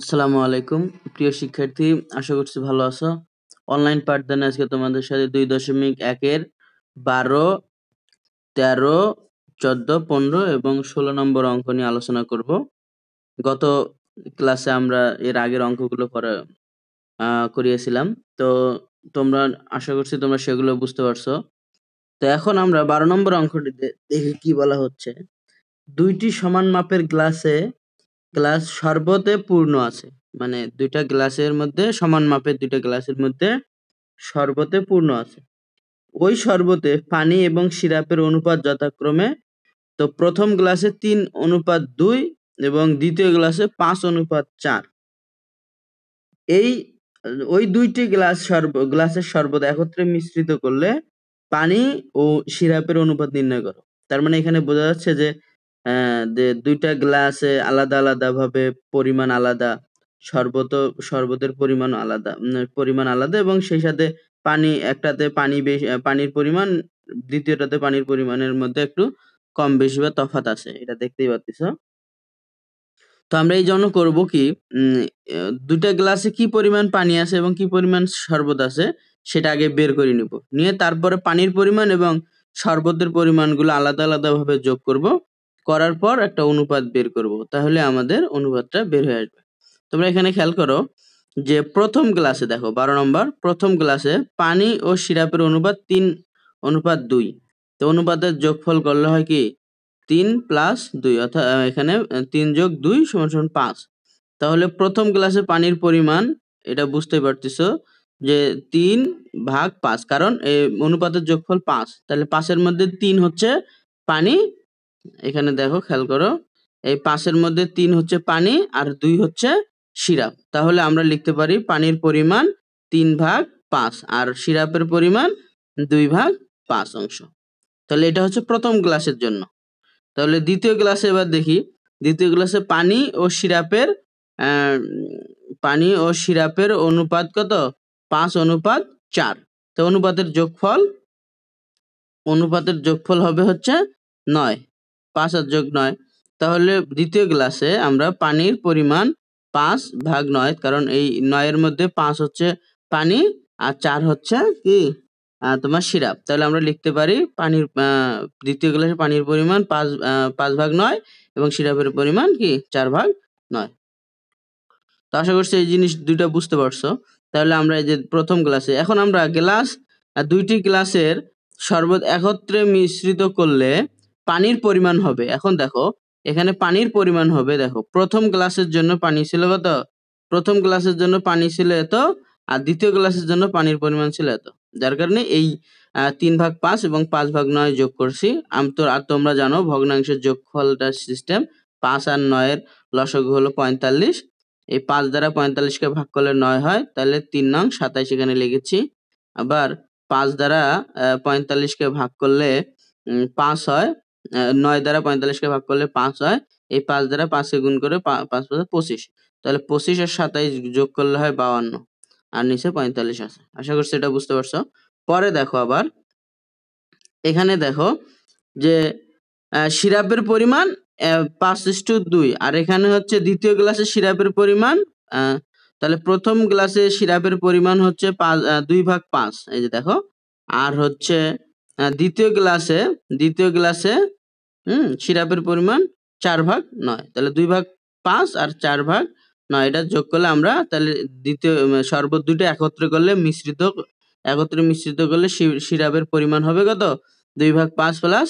আসসালামু আলাইকুম প্রিয় শিক্ষার্থী আশা করছি ভালো আছো অনলাইন পাঠদানে আজকে তোমাদের সাথে দুই দশমিক একের বারো তেরো চোদ্দ পনেরো এবং ষোলো নম্বর অঙ্ক নিয়ে আলোচনা করব গত ক্লাসে আমরা এর আগের অঙ্কগুলো পরে করিয়েছিলাম তো তোমরা আশা করছি তোমরা সেগুলো বুঝতে পারছো তো এখন আমরা বারো নম্বর অঙ্কটিতে দেখি কি বলা হচ্ছে দুইটি সমান মাপের গ্লাসে গ্লাস সর্বতে পূর্ণ আছে মানে দুইটা গ্লাসের মধ্যে সমান মাপের দুইটা গ্লাসের মধ্যে সর্বতে পূর্ণ আছে ওই শরবতে পানি এবং সিরাপের অনুপাত যথাক্রমে তো প্রথম গ্লাসে তিন অনুপাত দুই এবং দ্বিতীয় গ্লাসে পাঁচ অনুপাত চার এই ওই দুইটি গ্লাস সর্ব গ্লাসের শরবত একত্রে মিশ্রিত করলে পানি ও সিরাপের অনুপাত নির্ণয় করো তার মানে এখানে বোঝা যাচ্ছে যে আহ হ্যাঁ, দে দুইটা গ্লাসে আলাদা আলাদা ভাবে পরিমাণ আলাদা শরবতও শরবতের পরিমাণ আলাদা উম পরিমাণ আলাদা এবং সেই সাথে পানি একটাতে পানি বেশি পানির পরিমাণ দ্বিতীয়টাতে পানির পরিমাণের মধ্যে একটু কম বেশি বা তফাৎ আছে এটা দেখতেই পারতেছো তো আমরা এই জন্য করব কি উম দুইটা গ্লাসে কি পরিমাণ পানি আছে এবং কি পরিমাণ শরবত আছে সেটা আগে বের করে নিব নিয়ে তারপরে পানির পরিমাণ এবং শরবতের পরিমাণগুলো আলাদা আলাদাভাবে যোগ করব করার পর একটা অনুপাত বের করব তাহলে আমাদের অনুপাতটা বের হয়ে আসবে তোমরা এখানে খেয়াল করো যে প্রথম গ্লাসে দেখো বারো নম্বর প্রথম গ্লাসে পানি ও সিরাপের অনুপাত তিন অনুপাত দুই তো অনুপাতের যোগফল করলে হয় কি তিন প্লাস দুই অর্থাৎ এখানে তিন যোগ দুই সমান সমান পাঁচ তাহলে প্রথম গ্লাসে পানির পরিমাণ এটা বুঝতে পারতেছ যে তিন ভাগ পাঁচ কারণ এই অনুপাতের যোগফল পাঁচ তাহলে পাঁচের মধ্যে তিন হচ্ছে পানি এখানে দেখো খেয়াল করো এই পাঁচের মধ্যে তিন হচ্ছে পানি আর দুই হচ্ছে সিরাপ তাহলে আমরা লিখতে পারি পানির পরিমাণ তিন ভাগ পাঁচ আর সিরাপের পরিমাণ দুই ভাগ পাঁচ অংশ তাহলে এটা হচ্ছে প্রথম গ্লাসের জন্য তাহলে দ্বিতীয় গ্লাসে এবার দেখি দ্বিতীয় গ্লাসে পানি ও সিরাপের পানি ও সিরাপের অনুপাত কত পাঁচ অনুপাত চার তো অনুপাতের যোগফল অনুপাতের যোগফল হবে হচ্ছে নয় পাঁচ আর যোগ নয় তাহলে দ্বিতীয় গ্লাসে আমরা পানির পরিমাণ পাঁচ ভাগ নয় কারণ এই নয়ের মধ্যে পাঁচ হচ্ছে পানি আর চার হচ্ছে কি তোমার সিরাপ তাহলে আমরা লিখতে পারি পানির দ্বিতীয় গ্লাসে পানির পরিমাণ পাঁচ পাঁচ ভাগ নয় এবং সিরাপের পরিমাণ কি চার ভাগ নয় তো আশা করছি এই জিনিস দুইটা বুঝতে পারছো তাহলে আমরা এই যে প্রথম গ্লাসে এখন আমরা গ্লাস দুইটি গ্লাসের শরবত একত্রে মিশ্রিত করলে পানির পরিমাণ হবে এখন দেখো এখানে পানির পরিমাণ হবে দেখো প্রথম গ্লাসের জন্য পানি ছিল কত প্রথম গ্লাসের জন্য পানি ছিল এত আর দ্বিতীয় গ্লাসের জন্য পানির পরিমাণ ছিল এত যার কারণে এই তিন ভাগ পাঁচ এবং পাঁচ ভাগ নয় যোগ করছি তো আর তোমরা জানো ভগ্নাংশের যোগফলটা সিস্টেম পাঁচ আর নয়ের লসক হলো পঁয়তাল্লিশ এই পাঁচ দ্বারা পঁয়তাল্লিশকে ভাগ করলে নয় হয় তাহলে তিন নং সাতাইশ এখানে লিখেছি আবার পাঁচ দ্বারা পঁয়তাল্লিশকে ভাগ করলে পাঁচ হয় নয় দ্বারা পঁয়তাল্লিশকে ভাগ করলে পাঁচ হয় এই পাঁচ দ্বারা পাঁচকে গুণ করে পাঁচ পাঁচ পঁচিশ তাহলে পঁচিশ আর সাতাইশ যোগ করলে হয় বাউান্ন আর নিচে পঁয়তাল্লিশ আছে আশা করছি এটা বুঝতে পারছো পরে দেখো আবার এখানে দেখো যে সিরাপের পরিমাণ পাঁচ টু দুই আর এখানে হচ্ছে দ্বিতীয় গ্লাসে সিরাপের পরিমাণ তাহলে প্রথম গ্লাসে সিরাপের পরিমাণ হচ্ছে পাঁচ দুই ভাগ পাঁচ এই যে দেখো আর হচ্ছে দ্বিতীয় গ্লাসে দ্বিতীয় গ্লাসে হুম সিরাপের পরিমাণ চার ভাগ নয় তাহলে দুই ভাগ পাঁচ আর চার ভাগ নয় এটা যোগ করলে আমরা তাহলে দ্বিতীয় শরবত দুইটা একত্রে করলে মিশ্রিত একত্রে মিশ্রিত করলে সিরাপের পরিমাণ হবে কত দুই ভাগ পাঁচ প্লাস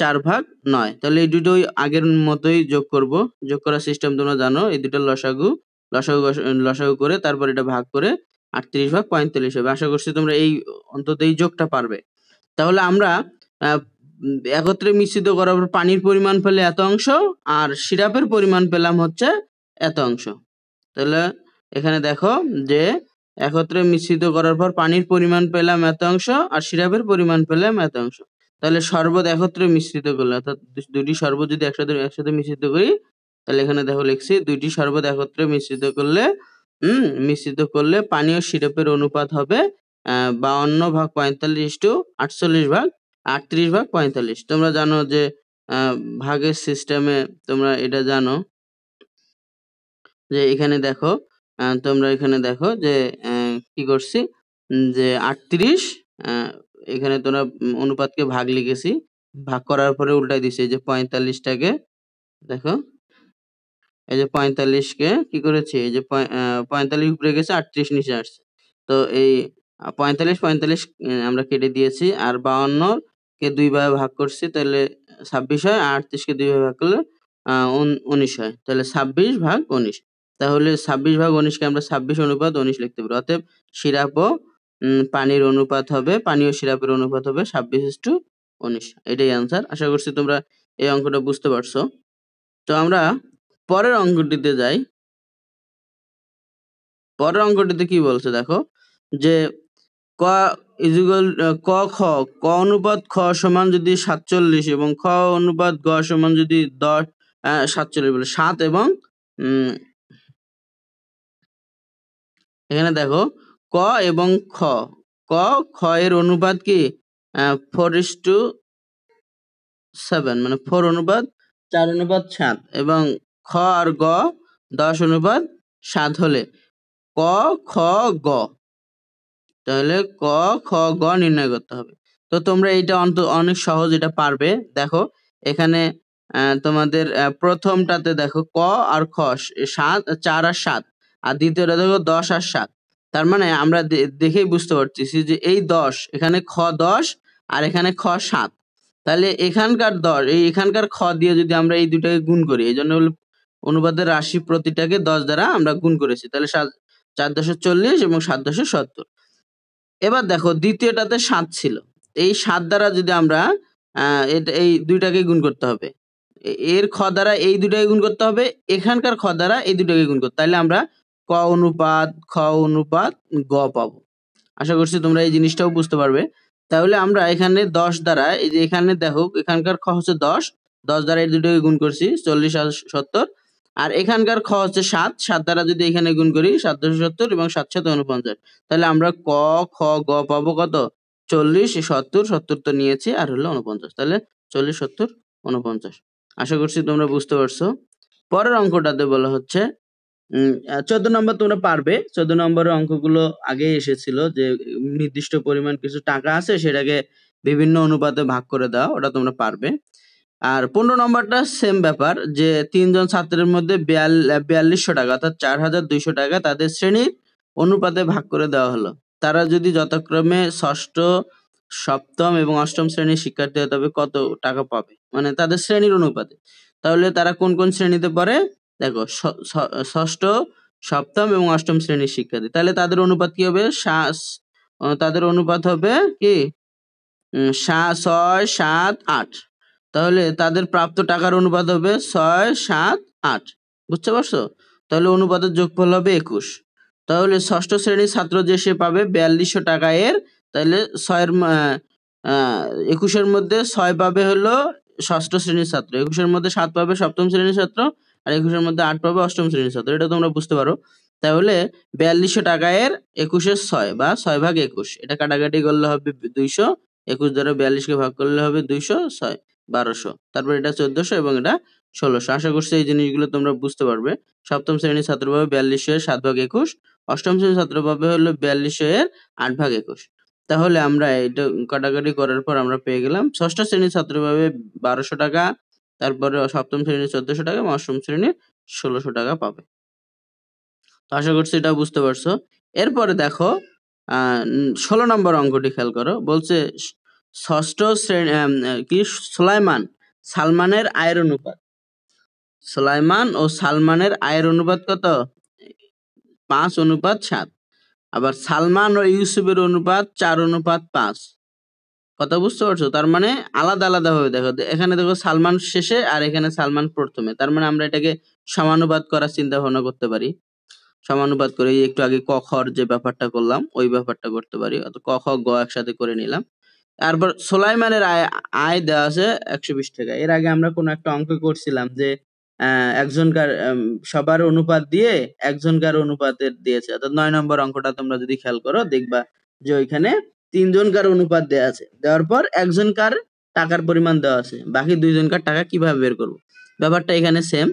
চার ভাগ নয় তাহলে এই দুটো আগের মতোই যোগ করব যোগ করার সিস্টেম তোমরা জানো এই দুটো লসাগু লসাগু লসাগু করে তারপর এটা ভাগ করে আটত্রিশ ভাগ পঁয়তাল্লিশ হবে আশা করছি তোমরা এই অন্তত এই যোগটা পারবে তাহলে আমরা একত্রে মিশ্রিত করার পর পানির পরিমাণ পেলে এত অংশ আর সিরাপের পরিমাণ পেলাম হচ্ছে এত অংশ তাহলে এখানে দেখো যে একত্রে মিশ্রিত করার পর পানির পরিমাণ পেলাম এত অংশ আর সিরাপের পরিমাণ পেলাম এত অংশ তাহলে শরবত একত্রে মিশ্রিত করলে অর্থাৎ দুটি শরবত যদি একসাথে একসাথে মিশ্রিত করি তাহলে এখানে দেখো লিখছি দুইটি শরবত একত্রে মিশ্রিত করলে হম মিশ্রিত করলে পানি ও সিরাপের অনুপাত হবে বাউন্ন ভাগ পঁয়তাল্লিশ টু আটচল্লিশ ভাগ আটত্রিশ ভাগ পঁয়তাল্লিশ তোমরা জানো যে ভাগের সিস্টেমে তোমরা এটা জানো যে এখানে দেখো তোমরা এখানে দেখো যে কি করছি যে আটত্রিশ এখানে তোমরা অনুপাতকে ভাগ লিখেছি ভাগ করার পরে উল্টাই দিছি যে পঁয়তাল্লিশটাকে দেখো এই যে পঁয়তাল্লিশকে কি করেছি এই যে পঁয়তাল্লিশ উপরে গেছে আটত্রিশ নিচে আসছে তো এই পঁয়তাল্লিশ পঁয়তাল্লিশ আমরা কেটে দিয়েছি আর বাউান্নর কে দুইভাবে ভাগ করছি তাহলে ছাব্বিশ হয় আটত্রিশকে দুইভাবে ভাগ করলে উনিশ হয় তাহলে ছাব্বিশ ভাগ উনিশ তাহলে ছাব্বিশ ভাগ উনিশকে আমরা ছাব্বিশ অনুপাত উনিশ লিখতে পারি অতএব সিরাপ ও পানির অনুপাত হবে পানি ও সিরাপের অনুপাত হবে ছাব্বিশ টু উনিশ এটাই আনসার আশা করছি তোমরা এই অঙ্কটা বুঝতে পারছো তো আমরা পরের অঙ্কটিতে যাই পরের অঙ্কটিতে কি বলছে দেখো যে ক ইজুগল ক খ ক অনুপাত খ সমান যদি সাতচল্লিশ এবং খ অনুপাত গ সমান যদি দশ সাতচল্লিশ বলে সাত এবং এখানে দেখো ক এবং খ ক খ এর অনুপাত কি ফোর ইস টু সেভেন মানে ফোর অনুপাত চার অনুপাত সাত এবং খ আর গ দশ অনুপাত সাত হলে ক খ গ তাহলে ক খ গ নির্ণয় করতে হবে তো তোমরা এটা অন্ত অনেক সহজ এটা পারবে দেখো এখানে তোমাদের প্রথমটাতে দেখো ক আর খ সাত চার আর সাত আর দ্বিতীয়টা দেখো দশ আর সাত তার মানে আমরা দেখেই বুঝতে পারতেছি যে এই দশ এখানে খ দশ আর এখানে খ সাত তাহলে এখানকার দশ এই এখানকার খ দিয়ে যদি আমরা এই দুটাকে গুণ করি এই জন্য অনুবাদের রাশি প্রতিটাকে দশ দ্বারা আমরা গুণ করেছি তাহলে সাত চার দশো চল্লিশ এবং সাত দশো সত্তর এবার দেখো দ্বিতীয়টাতে সাত ছিল এই সাত দ্বারা যদি আমরা এটা এই দুইটাকে গুণ করতে হবে এর খ দ্বারা এই দুটাকে গুণ করতে হবে এখানকার খ দ্বারা এই দুটাকে গুণ করতে তাহলে আমরা ক অনুপাত খ অনুপাত গ পাবো আশা করছি তোমরা এই জিনিসটাও বুঝতে পারবে তাহলে আমরা এখানে দশ দ্বারা এই যে এখানে দেখো এখানকার খ হচ্ছে দশ দশ দ্বারা এই দুটোকে গুণ করছি চল্লিশ সত্তর আর এখানকার খ হচ্ছে সাত সাত দ্বারা যদি এখানে গুণ করি সাত দুশো সত্তর এবং সাত সাত উনপঞ্চাশ তাহলে আমরা ক খ গ পাবো কত চল্লিশ সত্তর সত্তর তো নিয়েছি আর হলো উনপঞ্চাশ তাহলে চল্লিশ সত্তর উনপঞ্চাশ আশা করছি তোমরা বুঝতে পারছো পরের অঙ্কটাতে বলা হচ্ছে চোদ্দ নম্বর তোমরা পারবে চোদ্দ নম্বরের অঙ্কগুলো আগে এসেছিল যে নির্দিষ্ট পরিমাণ কিছু টাকা আছে সেটাকে বিভিন্ন অনুপাতে ভাগ করে দেওয়া ওটা তোমরা পারবে আর পনেরো নম্বরটা সেম ব্যাপার যে তিনজন ছাত্রের মধ্যে বিয়াল্লিশশো টাকা অর্থাৎ চার হাজার দুইশো টাকা তাদের শ্রেণীর অনুপাতে ভাগ করে দেওয়া হলো তারা যদি যথাক্রমে ষষ্ঠ সপ্তম এবং অষ্টম শ্রেণীর শিক্ষার্থী হয় তবে কত টাকা পাবে মানে তাদের শ্রেণীর অনুপাতে তাহলে তারা কোন কোন শ্রেণীতে পড়ে দেখো ষষ্ঠ সপ্তম এবং অষ্টম শ্রেণীর শিক্ষার্থী তাহলে তাদের অনুপাত কি হবে শ্বাস তাদের অনুপাত হবে কি ছয় সাত আট তাহলে তাদের প্রাপ্ত টাকার অনুপাত হবে ছয় সাত আট বুঝতে পারছো তাহলে অনুপাতের যোগফল হবে একুশ তাহলে ষষ্ঠ শ্রেণীর ছাত্র যে সে পাবে বিয়াল্লিশশো টাকা এর তাহলে ছয়ের একুশের মধ্যে ছয় পাবে হলো ষষ্ঠ শ্রেণীর ছাত্র একুশের মধ্যে সাত পাবে সপ্তম শ্রেণীর ছাত্র আর একুশের মধ্যে আট পাবে অষ্টম শ্রেণীর ছাত্র এটা তোমরা বুঝতে পারো তাহলে বিয়াল্লিশশো টাকা এর একুশের ছয় বা ছয় ভাগ একুশ এটা কাটাকাটি করলে হবে দুইশো একুশ দ্বারা বিয়াল্লিশকে ভাগ করলে হবে দুইশো ছয় বারোশো তারপর এটা চোদ্দশো এবং এটা ষোলোশো আশা করছি এই জিনিসগুলো তোমরা বুঝতে পারবে সপ্তম শ্রেণীর ছাত্র পাবে বিয়াল্লিশ এর সাত ভাগ একুশ অষ্টম শ্রেণীর ছাত্র পাবে হলো বিয়াল্লিশশো এর আট ভাগ একুশ তাহলে আমরা এটা কাটাকাটি করার পর আমরা পেয়ে গেলাম ষষ্ঠ শ্রেণীর ছাত্র পাবে বারোশো টাকা তারপরে সপ্তম শ্রেণীর চোদ্দশো টাকা এবং অষ্টম শ্রেণীর ষোলোশো টাকা পাবে তো আশা করছি এটা বুঝতে পারছো এরপরে দেখো আহ ষোলো নম্বর অঙ্কটি খেয়াল করো বলছে ষষ্ঠ কি সোলাইমান সালমানের আয়ের অনুপাত সোলাইমান ও সালমানের আয়ের অনুপাত কত পাঁচ অনুপাত সাত আবার সালমান ও ইউসুফের অনুপাত চার অনুপাত পাঁচ কথা বুঝতে পারছো তার মানে আলাদা আলাদা ভাবে দেখো এখানে দেখো সালমান শেষে আর এখানে সালমান প্রথমে তার মানে আমরা এটাকে সমানুবাদ করার চিন্তা ভাবনা করতে পারি সমানুবাদ করে একটু আগে ক খর যে ব্যাপারটা করলাম ওই ব্যাপারটা করতে পারি অত ক খ গ একসাথে করে নিলাম তারপর সোলাইমানের আয় আয় দেওয়া আছে একশো বিশ টাকা এর আগে আমরা কোনো একটা অঙ্ক করছিলাম যে একজনকার সবার অনুপাত দিয়ে একজনকার অনুপাতের দিয়েছে অর্থাৎ নয় নম্বর অঙ্কটা তোমরা যদি খেয়াল করো দেখবা যে ওইখানে তিনজনকার অনুপাত দেওয়া আছে দেওয়ার পর একজনকার টাকার পরিমাণ দেওয়া আছে বাকি দুইজনকার টাকা কিভাবে বের করবো ব্যাপারটা এখানে সেম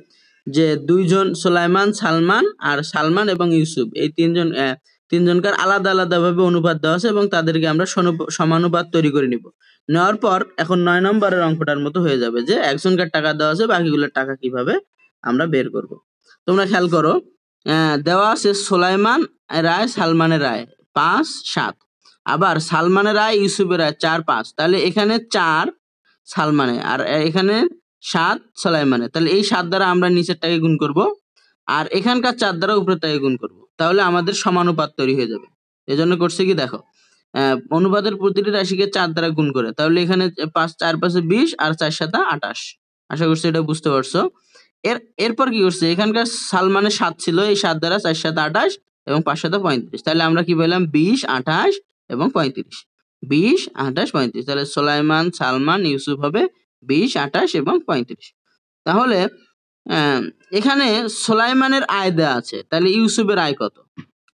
যে দুইজন সোলাইমান সালমান আর সালমান এবং ইউসুফ এই তিনজন তিনজনকার আলাদা আলাদাভাবে অনুপাত দেওয়া আছে এবং তাদেরকে আমরা সমানুপাত তৈরি করে নিব নেওয়ার পর এখন নয় নম্বরের অঙ্কটার মতো হয়ে যাবে যে একজনকার টাকা দেওয়া আছে বাকিগুলোর টাকা কিভাবে আমরা বের করব। তোমরা খেয়াল করো দেওয়া আছে সোলাইমান রায় সালমানের রায় পাঁচ সাত আবার সালমানের রায় ইউসুফের রায় চার পাঁচ তাহলে এখানে চার সালমানে আর এখানে সাত সালাইমানে তাহলে এই সাত দ্বারা আমরা নিচেরটাকে গুণ করব আর এখানকার চার দ্বারা টাকা গুণ করব তাহলে আমাদের সমানুপাত তৈরি হয়ে যাবে এজন্য করছে কি দেখো অনুপাতের প্রতিটি রাশিকে চার দ্বারা গুণ করে তাহলে এখানে পাঁচ চার পাঁচে বিশ আর চার সাতা আটাশ আশা করছি এটা বুঝতে পারছো এর এরপর কি করছে এখানকার সালমানের সাত ছিল এই সাত দ্বারা চার সাত আঠাশ এবং পাঁচ সাথে পঁয়ত্রিশ তাহলে আমরা কি পেলাম বিশ আঠাশ এবং পঁয়ত্রিশ বিশ আঠাশ পঁয়ত্রিশ তাহলে সোলাইমান সালমান ইউসুফ হবে বিশ আঠাশ এবং পঁয়ত্রিশ তাহলে এখানে সোলাইমানের আয় দেওয়া আছে তাহলে ইউসুফের আয় কত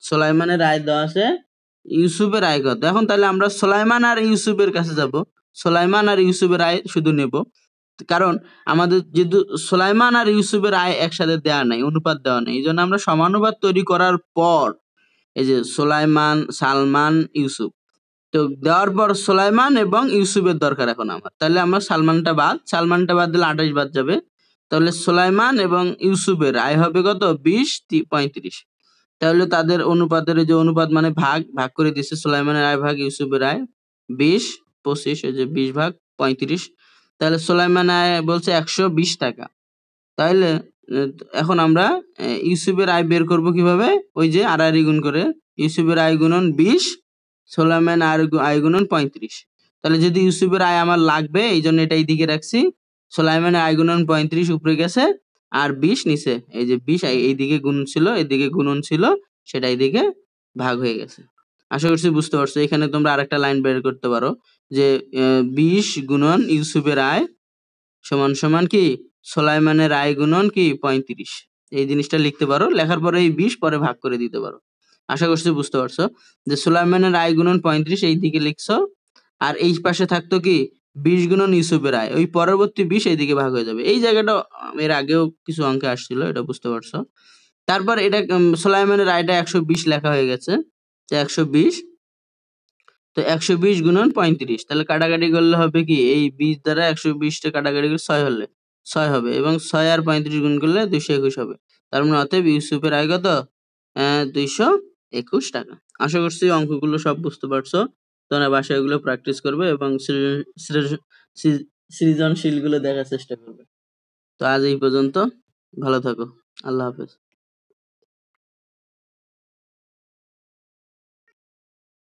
সোলাইমানের আয় দেওয়া আছে ইউসুফের আয় কত এখন তাহলে আমরা সোলাইমান আর ইউসুফের কাছে যাব সোলাইমান আর ইউসুফের আয় শুধু নেব কারণ আমাদের যেহেতু সোলাইমান আর ইউসুফের আয় একসাথে দেওয়া নাই অনুপাত দেওয়া নেই এই জন্য আমরা সমানুপাত তৈরি করার পর এই যে সোলাইমান সালমান ইউসুফ তো দেওয়ার পর সোলাইমান এবং ইউসুফের দরকার এখন আমার তাহলে আমার সালমানটা বাদ সালমানটা বাদ দিলে আঠাশ বাদ যাবে তাহলে সোলাইমান এবং ইউসুফের আয় হবে কত বিশ পঁয়ত্রিশ তাহলে তাদের অনুপাতের যে অনুপাত মানে ভাগ ভাগ করে দিচ্ছে সোলাইমানের আয় ভাগ ইউসুফের আয় বিশ পঁচিশ ওই যে বিশ ভাগ পঁয়ত্রিশ তাহলে সোলাইমান আয় বলছে একশো বিশ টাকা তাহলে এখন আমরা ইউসুফের আয় বের করব কিভাবে ওই যে আড়াআড়ি গুণ করে ইউসুফের আয় গুণন বিশ সোলাইমান আয় গুণন পঁয়ত্রিশ তাহলে যদি ইউসুফের আয় আমার লাগবে এই জন্য এটা এইদিকে রাখছি সোলাইমানের আই পঁয়ত্রিশ উপরে গেছে আর বিশ নিচে এই যে বিশ এইদিকে গুণ ছিল এইদিকে গুণন ছিল সেটা এইদিকে ভাগ হয়ে গেছে আশা করছি বুঝতে পারছো এখানে তোমরা আরেকটা লাইন বের করতে পারো যে বিশ গুণন ইউসুফের আয় সমান সমান কি সোলাইমানের আয় গুণন কি পঁয়ত্রিশ এই জিনিসটা লিখতে পারো লেখার পরে এই বিশ পরে ভাগ করে দিতে পারো আশা করছি বুঝতে পারছো যে সোলাইমানের আয় গুণন পঁয়ত্রিশ এই দিকে লিখছো আর এই পাশে থাকতো কি বিশ গুণন ইউসুফের আয় ওই পরবর্তী বিশ এইদিকে ভাগ হয়ে যাবে এই জায়গাটা এর আগেও কিছু অঙ্কে আসছিল এটা বুঝতে পারছো তারপর এটা সোলাইমানের আয়টা একশো বিশ লেখা হয়ে গেছে তো একশো বিশ তো একশো বিশ গুণন পঁয়ত্রিশ তাহলে কাটাকাটি করলে হবে কি এই বিশ দ্বারা একশো বিশটা কাটাকাটি করলে ছয় হলে ছয় হবে এবং ছয় আর পঁয়ত্রিশ গুণ করলে দুইশো একুশ হবে তার মানে অতএব ইউসুফের আয় কত দুইশো একুশ টাকা আশা করছি অঙ্কগুলো সব বুঝতে পারছো তোমরা বাসায় ওগুলো প্র্যাকটিস করবে এবং সৃজনশীল গুলো দেখার চেষ্টা করবে তো আজ এই পর্যন্ত ভালো থাকো আল্লাহ হাফেজ।